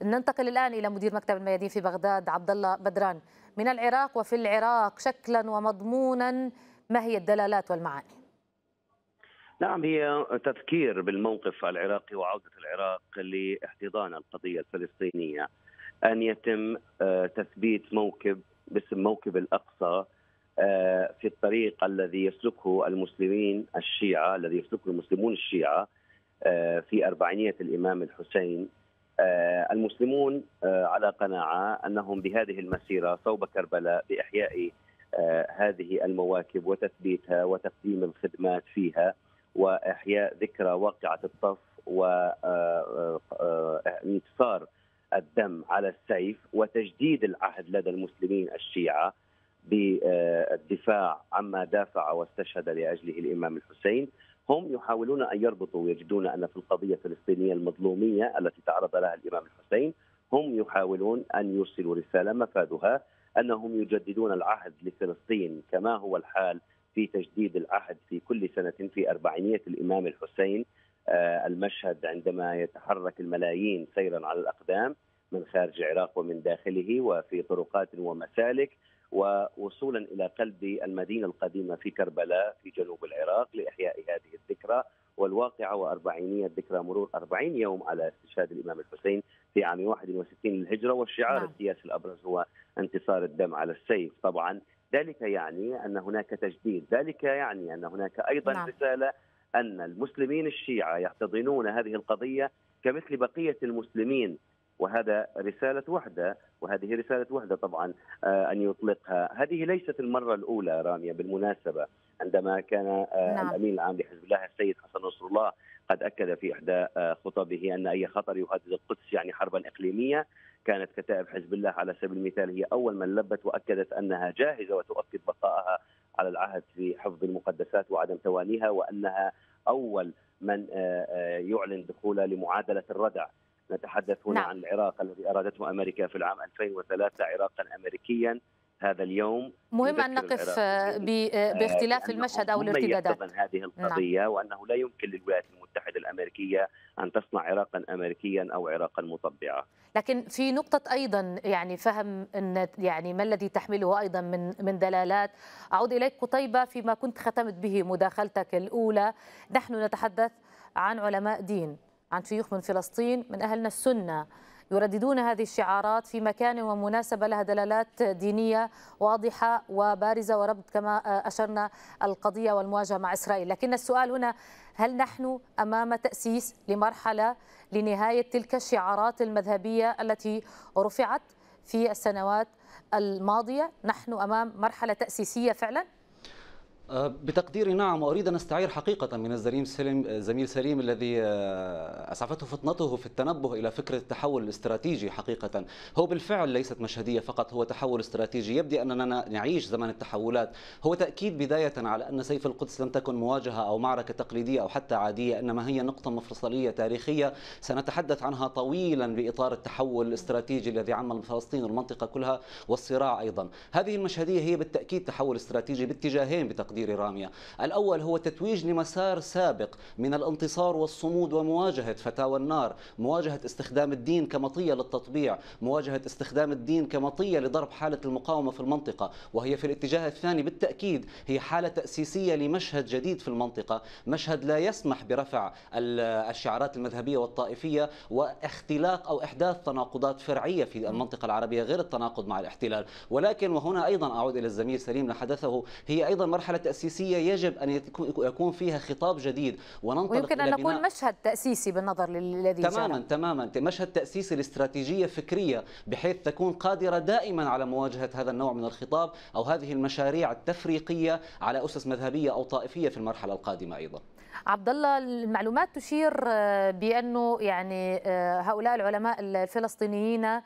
ننتقل الان الى مدير مكتب الميادين في بغداد عبد الله بدران من العراق وفي العراق شكلا ومضمونا ما هي الدلالات والمعاني نعم هي تذكير بالموقف العراقي وعودة العراق لاحتضان القضية الفلسطينية أن يتم آه، تثبيت موكب باسم موكب الأقصى آه، في الطريق الذي يسلكه المسلمين الشيعة الذي يسلكه المسلمون الشيعة آه، في أربعينية الإمام الحسين المسلمون على قناعة أنهم بهذه المسيرة صوب كربلاء بإحياء هذه المواكب وتثبيتها وتقديم الخدمات فيها واحياء ذكرى واقعه الطف وانتصار آه، آه، آه، الدم على السيف وتجديد العهد لدى المسلمين الشيعه بالدفاع عما دافع واستشهد لاجله الامام الحسين هم يحاولون ان يربطوا ويجدون ان في القضيه الفلسطينيه المظلوميه التي تعرض لها الامام الحسين هم يحاولون ان يرسلوا رساله مفادها انهم يجددون العهد لفلسطين كما هو الحال في تجديد العهد في كل سنة في أربعينية الإمام الحسين آه، المشهد عندما يتحرك الملايين سيرا على الأقدام من خارج العراق ومن داخله وفي طرقات ومسالك ووصولا إلى قلب المدينة القديمة في كربلاء في جنوب العراق لإحياء هذه الذكرى والواقعة وأربعينية ذكرى مرور أربعين يوم على استشهاد الإمام الحسين في عام 61 للهجرة والشعار نعم. السياسي الأبرز هو انتصار الدم على السيف طبعا ذلك يعني أن هناك تجديد ذلك يعني أن هناك أيضا نعم. رسالة أن المسلمين الشيعة يحتضنون هذه القضية كمثل بقية المسلمين وهذا رسالة وحدة وهذه رسالة وحدة طبعا آه، أن يطلقها هذه ليست المرة الأولى رامية بالمناسبة عندما كان آه، نعم. الأمين العام لحزب الله السيد حسن نصر الله قد اكد في احدى آه، خطبه ان اي خطر يهدد القدس يعني حربا اقليميه كانت كتائب حزب الله على سبيل المثال هي اول من لبت واكدت انها جاهزه وتؤكد بقائها على العهد في حفظ المقدسات وعدم توانيها وانها اول من آه، آه، يعلن دخوله لمعادله الردع نتحدث هنا نعم. عن العراق الذي ارادته امريكا في العام 2003 عراقا امريكيا هذا اليوم مهم ان نقف آه، آه، آه، باختلاف المشهد او الارتدادات هذه نعم. القضيه نعم. وانه لا يمكن للولايات المتحده الامريكيه ان تصنع عراقا امريكيا او عراقا مطبعه لكن في نقطه ايضا يعني فهم ان يعني ما الذي تحمله ايضا من من دلالات اعود اليك قطيبه فيما كنت ختمت به مداخلتك الاولى نحن نتحدث عن علماء دين عن شيوخ من فلسطين من اهلنا السنه يرددون هذه الشعارات في مكان ومناسبة لها دلالات دينية واضحة وبارزة وربط كما أشرنا القضية والمواجهة مع إسرائيل لكن السؤال هنا هل نحن أمام تأسيس لمرحلة لنهاية تلك الشعارات المذهبية التي رفعت في السنوات الماضية نحن أمام مرحلة تأسيسية فعلاً؟ بتقديري نعم واريد ان استعير حقيقه من الزميل سليم زميل سليم الذي آه، اسعفته فطنته في التنبه الى فكره التحول الاستراتيجي حقيقه هو بالفعل ليست مشهديه فقط هو تحول استراتيجي يبدو اننا نعيش زمن التحولات هو تاكيد بدايه على ان سيف القدس لم تكن مواجهه او معركه تقليديه او حتى عاديه انما هي نقطه مفصليه تاريخيه سنتحدث عنها طويلا باطار التحول الاستراتيجي الذي عم فلسطين والمنطقه كلها والصراع ايضا هذه المشهديه هي بالتاكيد تحول استراتيجي باتجاهين بتقدير مدير رامية الأول هو تتويج لمسار سابق من الانتصار والصمود ومواجهة فتاوى النار مواجهة استخدام الدين كمطية للتطبيع مواجهة استخدام الدين كمطية لضرب حالة المقاومة في المنطقة وهي في الاتجاه الثاني بالتأكيد هي حالة تأسيسية لمشهد جديد في المنطقة مشهد لا يسمح برفع الشعارات المذهبية والطائفية واختلاق أو إحداث تناقضات فرعية في المنطقة العربية غير التناقض مع الاحتلال ولكن وهنا أيضا أعود إلى الزميل سليم لحدثه هي أيضا مرحلة تأسيسية يجب أن يكون فيها خطاب جديد وننطلق ويمكن أن نقول مشهد تأسيسي بالنظر للذي تماما جرى. تماما مشهد تأسيسي لاستراتيجية فكرية بحيث تكون قادرة دائما على مواجهة هذا النوع من الخطاب أو هذه المشاريع التفريقية على أسس مذهبية أو طائفية في المرحلة القادمة أيضا عبد الله المعلومات تشير آه، بأنه يعني آه، هؤلاء العلماء الفلسطينيين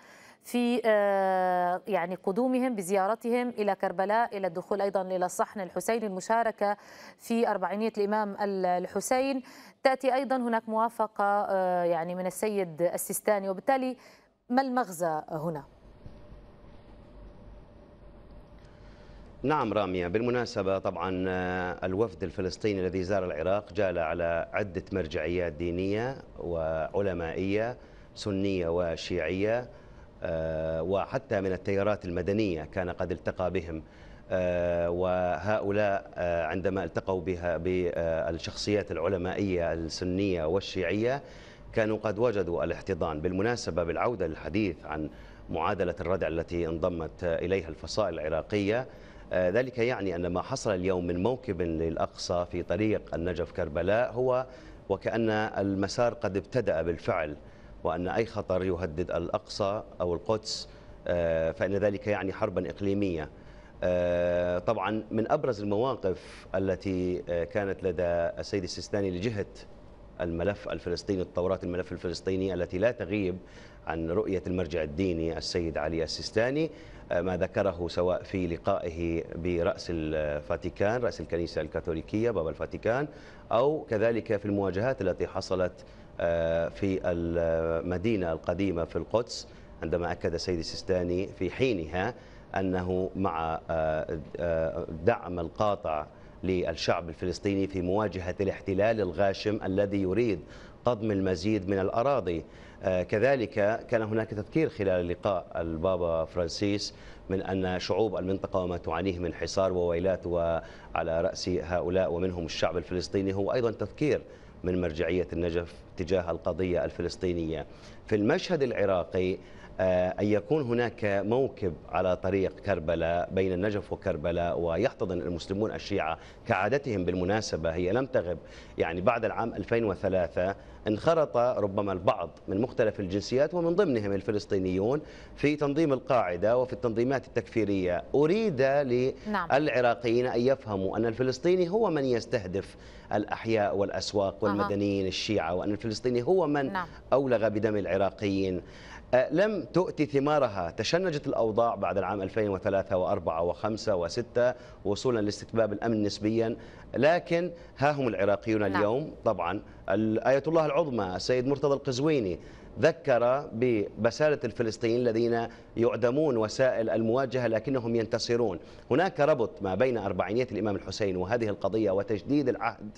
في آه، يعني قدومهم بزيارتهم إلى كربلاء إلى الدخول أيضا إلى الصحن الحسين المشاركة في أربعينية الإمام الحسين تأتي أيضا هناك موافقة آه، يعني من السيد السيستاني وبالتالي ما المغزى هنا؟ نعم رامية بالمناسبة طبعا آه، الوفد الفلسطيني الذي زار العراق جال على عدة مرجعيات دينية وعلمائية سنية وشيعية آه، وحتى من التيارات المدنية كان قد التقى بهم آه، وهؤلاء آه، عندما التقوا بها بالشخصيات العلمائية السنية والشيعية كانوا قد وجدوا الاحتضان بالمناسبة بالعودة للحديث عن معادلة الردع التي انضمت إليها الفصائل العراقية ذلك يعني أن ما حصل اليوم من موكب للأقصى في طريق النجف كربلاء هو وكأن المسار قد ابتدأ بالفعل وأن أي خطر يهدد الأقصى أو القدس آه، فإن ذلك يعني حربا إقليمية آه، طبعا من أبرز المواقف التي آه، كانت لدى السيد السيستاني لجهة الملف الفلسطيني تطورات الملف الفلسطيني التي لا تغيب عن رؤية المرجع الديني السيد علي السيستاني ما ذكره سواء في لقائه برأس الفاتيكان رأس الكنيسة الكاثوليكية بابا الفاتيكان أو كذلك في المواجهات التي حصلت آه، في المدينة القديمة في القدس عندما أكد السيد السيستاني في حينها أنه مع آه، آه، دعم القاطع للشعب الفلسطيني في مواجهة الاحتلال الغاشم الذي يريد قضم المزيد من الأراضي كذلك كان هناك تذكير خلال لقاء البابا فرانسيس من أن شعوب المنطقة وما تعانيه من حصار وويلات وعلى رأس هؤلاء ومنهم الشعب الفلسطيني هو أيضا تذكير من مرجعية النجف تجاه القضية الفلسطينية في المشهد العراقي آه، أن يكون هناك موكب على طريق كربلاء بين النجف وكربلاء ويحتضن المسلمون الشيعة كعادتهم بالمناسبة هي لم تغب يعني بعد العام 2003 انخرط ربما البعض من مختلف الجنسيات ومن ضمنهم الفلسطينيون في تنظيم القاعدة وفي التنظيمات التكفيرية أريد للعراقيين نعم. أن يفهموا أن الفلسطيني هو من يستهدف الأحياء والأسواق والمدنيين الشيعة وأن الفلسطيني هو من نعم. أولغ بدم العراقيين أه، لم تؤتي ثمارها تشنجت الأوضاع بعد العام 2003 و4 و5 و6 وصولا لاستتباب الأمن نسبيا لكن ها هم العراقيون نعم. اليوم لا. طبعا آية الله العظمى السيد مرتضى القزويني ذكر ببسالة الفلسطينيين الذين يعدمون وسائل المواجهة لكنهم ينتصرون هناك ربط ما بين أربعينية الإمام الحسين وهذه القضية وتجديد العهد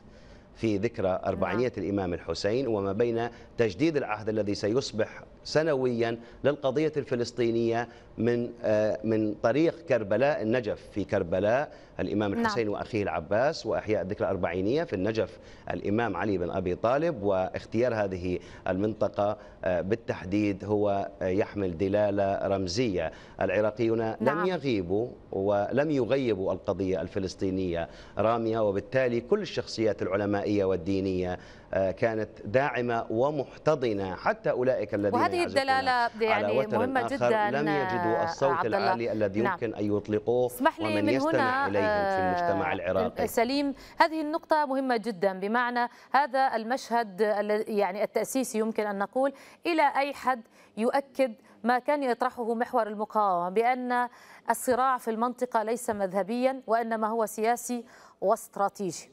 في ذكرى أربعينية نعم. الإمام الحسين وما بين تجديد العهد الذي سيصبح سنويا للقضية الفلسطينية من آه، من طريق كربلاء النجف في كربلاء الإمام نعم. الحسين نعم. وأخيه العباس وأحياء الذكرى الأربعينية في النجف الإمام علي بن أبي طالب واختيار هذه المنطقة آه، بالتحديد هو آه، يحمل دلالة رمزية العراقيون نعم. لم يغيبوا ولم يغيبوا القضية الفلسطينية رامية وبالتالي كل الشخصيات العلمائية والدينية آه، كانت داعمة ومحتضنة حتى أولئك الذين وهذه الدلالة يعني مهمة جدا لم يجدوا آه، الصوت العالي الذي نعم. يمكن نعم. أن يطلقوه اسمح لي ومن من يستمع هنا إليهم في آه، المجتمع العراقي سليم هذه النقطة مهمة جدا بمعنى هذا المشهد يعني التأسيسي يمكن أن نقول إلى أي حد يؤكد ما كان يطرحه محور المقاومة بأن الصراع في المنطقة ليس مذهبيا وإنما هو سياسي واستراتيجي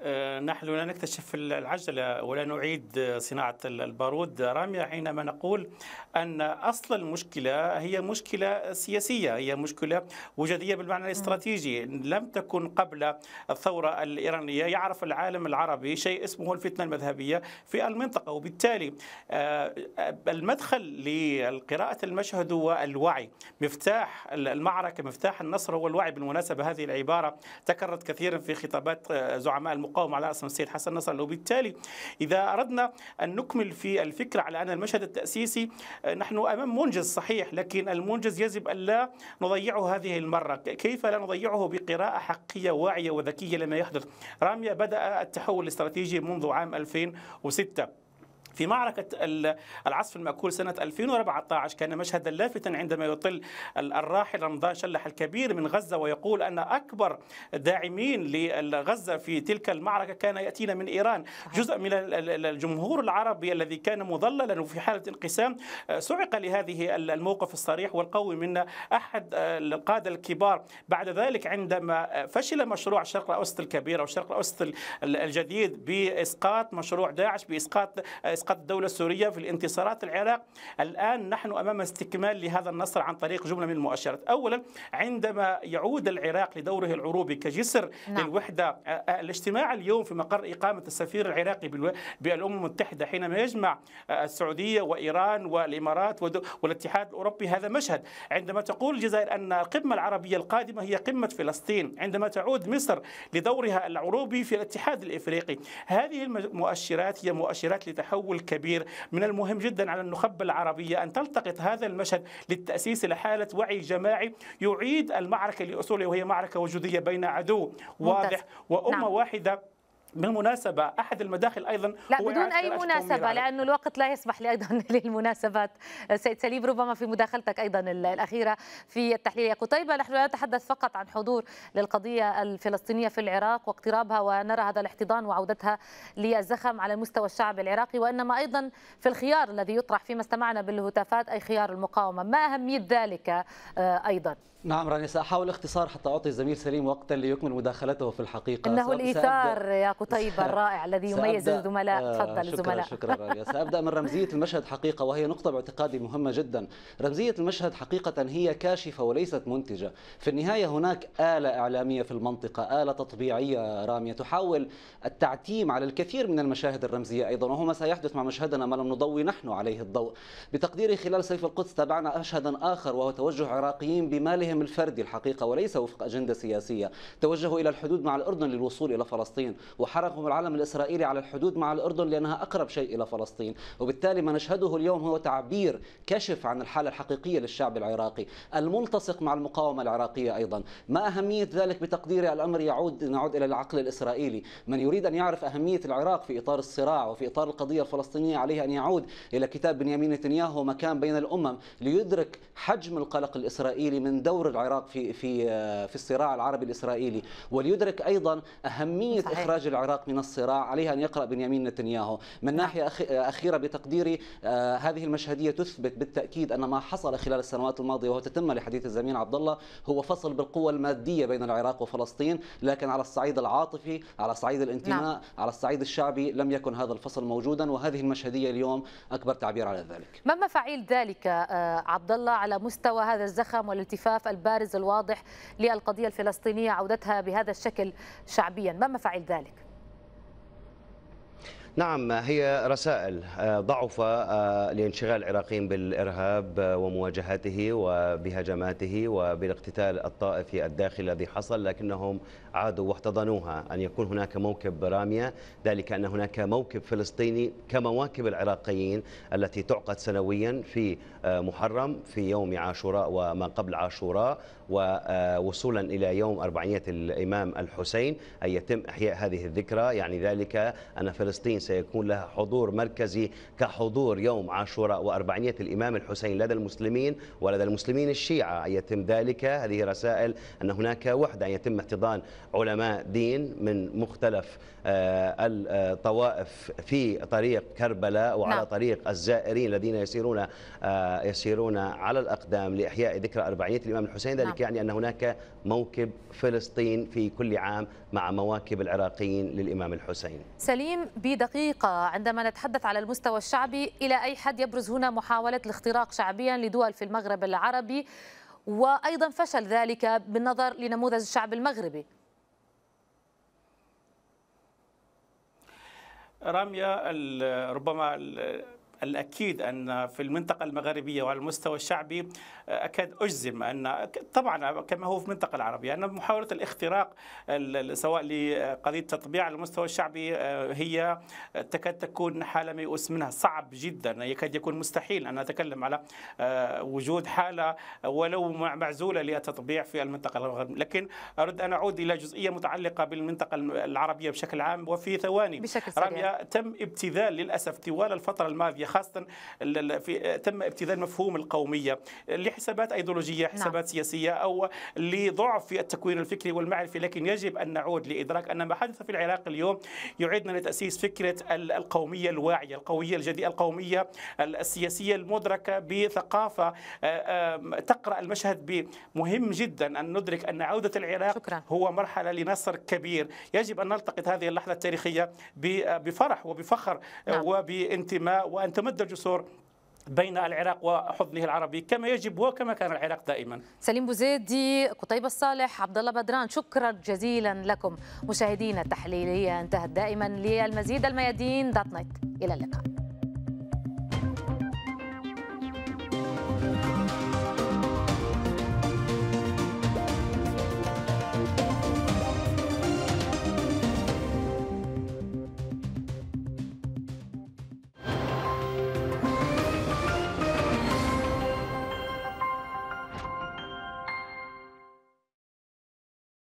آه، نحن لا نكتشف العجلة ولا نعيد صناعة البارود رامية حينما نقول أن أصل المشكلة هي مشكلة سياسية هي مشكلة وجدية بالمعنى الاستراتيجي لم تكن قبل الثورة الإيرانية يعرف العالم العربي شيء اسمه الفتنة المذهبية في المنطقة وبالتالي آه، المدخل لقراءة المشهد هو الوعي مفتاح المعركة مفتاح النصر هو الوعي بالمناسبة هذه العبارة تكررت كثيرا في خطابات آه، زعماء المخ المقاومه على أسم السيد حسن نصر الله وبالتالي اذا اردنا ان نكمل في الفكره على ان المشهد التاسيسي آه، نحن امام منجز صحيح لكن المنجز يجب أن لا نضيعه هذه المره كيف لا نضيعه بقراءه حقيقيه واعيه وذكيه لما يحدث راميا بدا التحول الاستراتيجي منذ عام 2006 في معركة العصف المأكول سنة 2014 كان مشهدا لافتا عندما يطل الراحل رمضان شلح الكبير من غزة ويقول أن أكبر داعمين لغزة في تلك المعركة كان يأتينا من إيران جزء من الجمهور العربي الذي كان مضللا وفي حالة انقسام آه، سعق لهذه الموقف الصريح والقوي من أحد آه، القادة الكبار بعد ذلك عندما فشل مشروع شرق الأوسط الكبير أو شرق الأوسط الجديد بإسقاط مشروع داعش بإسقاط آه، اسقط الدولة السورية في الانتصارات العراق الآن نحن أمام استكمال لهذا النصر عن طريق جملة من المؤشرات أولا عندما يعود العراق لدوره العروبي كجسر نعم. للوحدة آه، آه، الاجتماع اليوم في مقر إقامة السفير العراقي بالأمم المتحدة حينما يجمع آه، السعودية وإيران والإمارات والاتحاد الأوروبي هذا مشهد عندما تقول الجزائر أن القمة العربية القادمة هي قمة فلسطين عندما تعود مصر لدورها العروبي في الاتحاد الإفريقي هذه المؤشرات هي مؤشرات لتحول الكبير من المهم جدا على النخبة العربية أن تلتقط هذا المشهد للتأسيس لحالة وعي جماعي يعيد المعركة لأصولها وهي معركة وجودية بين عدو واضح ممتاز. وأمة نعم. واحدة بالمناسبة أحد المداخل أيضا لا بدون أي مناسبة لأنه الوقت لا يسمح لي أيضا للمناسبات سيد سليم ربما في مداخلتك أيضا الأخيرة في التحليل يا قتيبة نحن لا نتحدث فقط عن حضور للقضية الفلسطينية في العراق واقترابها ونرى هذا الاحتضان وعودتها للزخم على مستوى الشعب العراقي وإنما أيضا في الخيار الذي يطرح فيما استمعنا بالهتافات أي خيار المقاومة ما أهمية ذلك آه، أيضا نعم راني سأحاول اختصار حتى أعطي الزميل سليم وقتا ليكمل مداخلته في الحقيقة إنه الإيثار يا قتيبة الطيب الرائع الذي يميز الزملاء آه، تفضل الزملاء شكرا شكرا سأبدأ من رمزية المشهد حقيقة وهي نقطة باعتقادي مهمة جدا رمزية المشهد حقيقة هي كاشفة وليست منتجة في النهاية هناك آلة إعلامية في المنطقة آلة تطبيعية رامية تحاول التعتيم على الكثير من المشاهد الرمزية أيضا وهو ما سيحدث مع مشهدنا ما لم نضوي نحن عليه الضوء بتقديري خلال سيف القدس تابعنا أشهدا آخر وهو توجه عراقيين بمالهم الفردي الحقيقة وليس وفق أجندة سياسية توجهوا إلى الحدود مع الأردن للوصول إلى فلسطين وحرقهم العلم الإسرائيلي على الحدود مع الأردن لأنها أقرب شيء إلى فلسطين وبالتالي ما نشهده اليوم هو تعبير كشف عن الحالة الحقيقية للشعب العراقي الملتصق مع المقاومة العراقية أيضا ما أهمية ذلك بتقديري الأمر يعود نعود إلى العقل الإسرائيلي من يريد أن يعرف أهمية العراق في إطار الصراع وفي إطار القضية الفلسطينية عليه أن يعود إلى كتاب بنيامين نتنياهو مكان بين الأمم ليدرك حجم القلق الإسرائيلي من دور العراق في في في الصراع العربي الإسرائيلي وليدرك أيضا أهمية صحيح. إخراج العراق العراق من الصراع عليه أن يقرأ بنيامين نتنياهو من ناحية أخيرة بتقديري آه، هذه المشهدية تثبت بالتأكيد أن ما حصل خلال السنوات الماضية وهو تتم لحديث الزميل عبد الله هو فصل بالقوة المادية بين العراق وفلسطين لكن على الصعيد العاطفي على صعيد الانتماء نعم. على الصعيد الشعبي لم يكن هذا الفصل موجودا وهذه المشهدية اليوم أكبر تعبير على ذلك ما مفاعيل ذلك آه، عبد الله على مستوى هذا الزخم والالتفاف البارز الواضح للقضية الفلسطينية عودتها بهذا الشكل شعبيا ما مفاعيل ذلك نعم هي رسائل آه، ضعف آه، لانشغال العراقيين بالإرهاب آه، ومواجهته وبهجماته وبالاقتتال الطائفي الداخلي الذي حصل لكنهم عادوا واحتضنوها أن يكون هناك موكب رامية ذلك أن هناك موكب فلسطيني كمواكب العراقيين التي تعقد سنويا في محرم في يوم عاشوراء وما قبل عاشوراء ووصولا إلى يوم أربعينية الإمام الحسين أن يتم إحياء هذه الذكرى يعني ذلك أن فلسطين سيكون لها حضور مركزي كحضور يوم عاشوراء وأربعينية الإمام الحسين لدى المسلمين ولدى المسلمين الشيعة أن يتم ذلك هذه رسائل أن هناك وحدة أن يتم احتضان علماء دين من مختلف آه، الطوائف في طريق كربلاء وعلى نعم. طريق الزائرين الذين يسيرون آه، يسيرون على الأقدام لإحياء ذكرى أربعينية الإمام الحسين ذلك الوفق يعني أن هناك موكب فلسطين في كل عام مع مواكب العراقيين للإمام الحسين سليم بدقيقة عندما نتحدث على المستوى الشعبي إلى أي حد يبرز هنا محاولة الاختراق شعبيا لدول في المغرب العربي وأيضا فشل ذلك بالنظر لنموذج الشعب المغربي رامية ربما الأكيد أن في المنطقة المغربية وعلى المستوى الشعبي آه، أكاد أجزم أن طبعا كما هو في المنطقة العربية أن محاولة الاختراق سواء لقضية تطبيع على المستوى الشعبي آه، هي تكاد تكون حالة ميؤوس منها صعب جدا يكاد يكون مستحيل أن نتكلم على آه، وجود حالة ولو معزولة للتطبيع في المنطقة الغربية لكن أرد أن أعود إلى جزئية متعلقة بالمنطقة العربية بشكل عام وفي ثواني بشكل سريع. تم ابتذال للأسف طوال الفترة الماضية خاصه في تم ابتذال مفهوم القوميه لحسابات ايديولوجيه نعم. حسابات نعم. سياسيه او لضعف في التكوين الفكري والمعرفي لكن يجب ان نعود لادراك ان ما حدث في العراق اليوم يعيدنا لتاسيس فكره القوميه الواعيه القويه الجديده القوميه السياسيه المدركه بثقافه آه، تقرا المشهد بمهم جدا ان ندرك ان عوده العراق شكرا. هو مرحله لنصر كبير يجب ان نلتقط هذه اللحظه التاريخيه بفرح وبفخر نعم. وبانتماء وان تمد الجسور بين العراق وحضنه العربي كما يجب وكما كان العراق دائما سليم بوزيدي قطيب الصالح عبد الله بدران شكرا جزيلا لكم مشاهدينا التحليليه انتهت دائما للمزيد الميادين دوت نت الى اللقاء